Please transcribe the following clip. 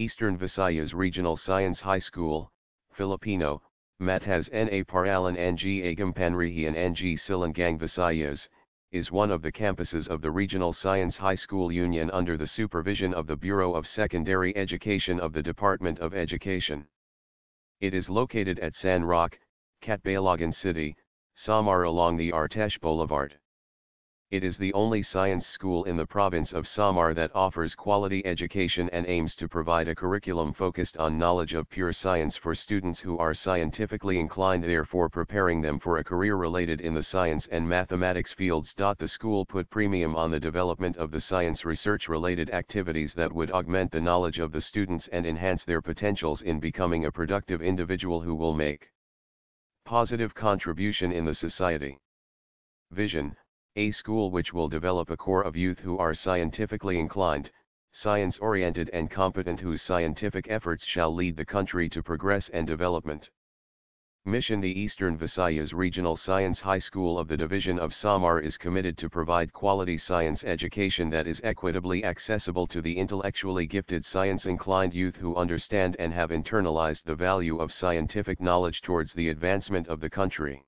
Eastern Visayas Regional Science High School, Filipino, Matas na Paralan ng Agampanrihian ng Silangang Visayas, is one of the campuses of the Regional Science High School Union under the supervision of the Bureau of Secondary Education of the Department of Education. It is located at San Roque, Catbalogan City, Samar along the Artesh Boulevard. It is the only science school in the province of Samar that offers quality education and aims to provide a curriculum focused on knowledge of pure science for students who are scientifically inclined therefore preparing them for a career related in the science and mathematics fields. The school put premium on the development of the science research related activities that would augment the knowledge of the students and enhance their potentials in becoming a productive individual who will make positive contribution in the society. Vision a school which will develop a core of youth who are scientifically inclined, science-oriented and competent whose scientific efforts shall lead the country to progress and development. Mission The Eastern Visayas Regional Science High School of the Division of Samar is committed to provide quality science education that is equitably accessible to the intellectually gifted science-inclined youth who understand and have internalized the value of scientific knowledge towards the advancement of the country.